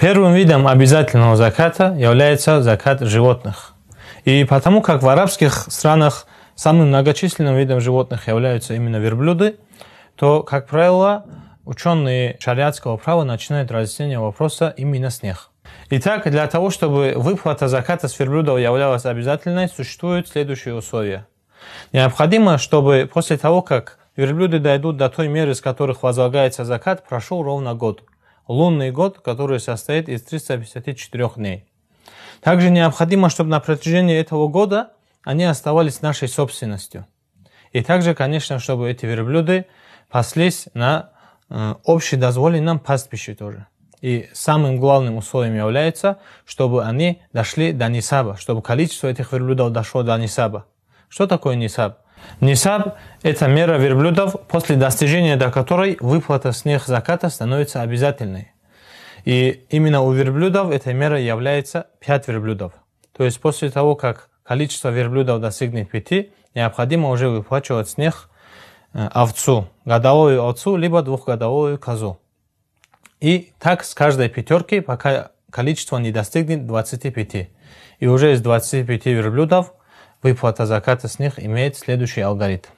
Первым видом обязательного заката является закат животных. И потому как в арабских странах самым многочисленным видом животных являются именно верблюды, то, как правило, ученые шариатского права начинают разъяснение вопроса именно с них. Итак, для того, чтобы выплата заката с верблюдов являлась обязательной, существуют следующие условия. Необходимо, чтобы после того, как верблюды дойдут до той меры, с которых возлагается закат, прошел ровно год – лунный год, который состоит из 354 дней. Также необходимо, чтобы на протяжении этого года они оставались нашей собственностью. И также, конечно, чтобы эти верблюды паслись на э, общедозволенном пастбище тоже. И самым главным условием является, чтобы они дошли до Нисаба, чтобы количество этих верблюдов дошло до Нисаба. Что такое Нисаб? Нисаб – это мера верблюдов, после достижения до которой выплата с них заката становится обязательной. И именно у верблюдов эта мера является 5 верблюдов. То есть после того, как количество верблюдов достигнет 5, необходимо уже выплачивать с них э, овцу, годовую овцу, либо двухгодовую козу. И так с каждой пятерки, пока количество не достигнет 25. И уже из 25 верблюдов Выплата заката с них имеет следующий алгоритм.